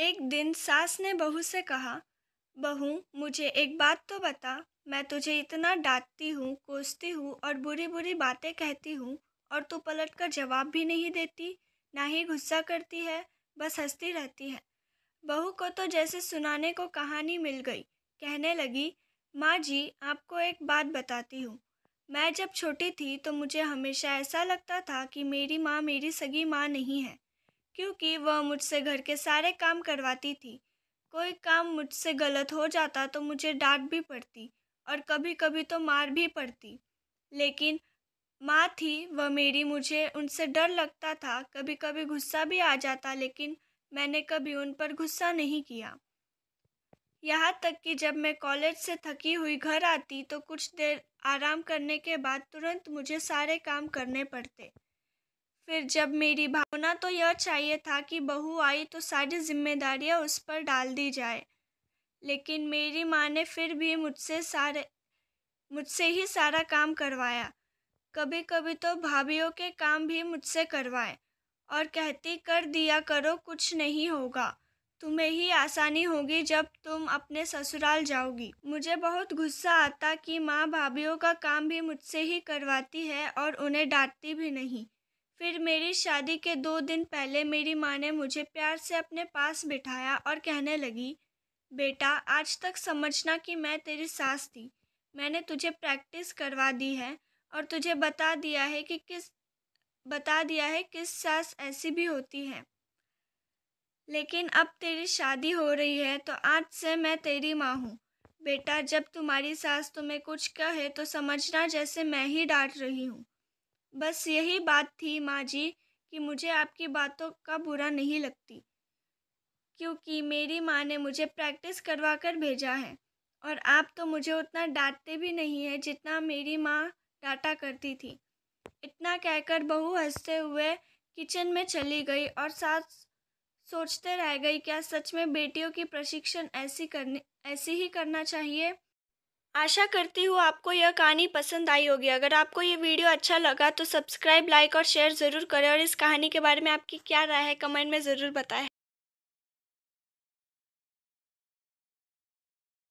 एक दिन सास ने बहू से कहा बहू मुझे एक बात तो बता मैं तुझे इतना डांटती हूँ कोसती हूँ और बुरी बुरी बातें कहती हूँ और तू पलट कर जवाब भी नहीं देती ना ही गुस्सा करती है बस हंसती रहती है बहू को तो जैसे सुनाने को कहानी मिल गई कहने लगी माँ जी आपको एक बात बताती हूँ मैं जब छोटी थी तो मुझे हमेशा ऐसा लगता था कि मेरी माँ मेरी सगी माँ नहीं है क्योंकि वह मुझसे घर के सारे काम करवाती थी कोई काम मुझसे गलत हो जाता तो मुझे डांट भी पड़ती और कभी कभी तो मार भी पड़ती लेकिन माँ थी वह मेरी मुझे उनसे डर लगता था कभी कभी गुस्सा भी आ जाता लेकिन मैंने कभी उन पर गुस्सा नहीं किया यहाँ तक कि जब मैं कॉलेज से थकी हुई घर आती तो कुछ देर आराम करने के बाद तुरंत मुझे सारे काम करने पड़ते फिर जब मेरी भावना तो यह चाहिए था कि बहू आई तो सारी जिम्मेदारियां उस पर डाल दी जाए लेकिन मेरी माँ ने फिर भी मुझसे सारे मुझसे ही सारा काम करवाया कभी कभी तो भाभीियों के काम भी मुझसे करवाए और कहती कर दिया करो कुछ नहीं होगा तुम्हें ही आसानी होगी जब तुम अपने ससुराल जाओगी मुझे बहुत गुस्सा आता कि माँ भाभीियों का काम भी मुझसे ही करवाती है और उन्हें डांटती भी नहीं फिर मेरी शादी के दो दिन पहले मेरी माँ ने मुझे प्यार से अपने पास बिठाया और कहने लगी बेटा आज तक समझना कि मैं तेरी सास थी मैंने तुझे प्रैक्टिस करवा दी है और तुझे बता दिया है कि किस बता दिया है किस सास ऐसी भी होती है लेकिन अब तेरी शादी हो रही है तो आज से मैं तेरी माँ हूँ बेटा जब तुम्हारी सास तुम्हें कुछ कहे तो समझना जैसे मैं ही डांट रही हूँ बस यही बात थी माँ जी कि मुझे आपकी बातों का बुरा नहीं लगती क्योंकि मेरी माँ ने मुझे प्रैक्टिस करवा कर भेजा है और आप तो मुझे उतना डांटते भी नहीं है जितना मेरी माँ डांटा करती थी इतना कहकर बहू हंसते हुए किचन में चली गई और साथ सोचते रह गई क्या सच में बेटियों की प्रशिक्षण ऐसी करने ऐसी ही करना चाहिए आशा करती हूँ आपको यह कहानी पसंद आई होगी अगर आपको ये वीडियो अच्छा लगा तो सब्सक्राइब लाइक और शेयर ज़रूर करें और इस कहानी के बारे में आपकी क्या राय है कमेंट में ज़रूर बताएं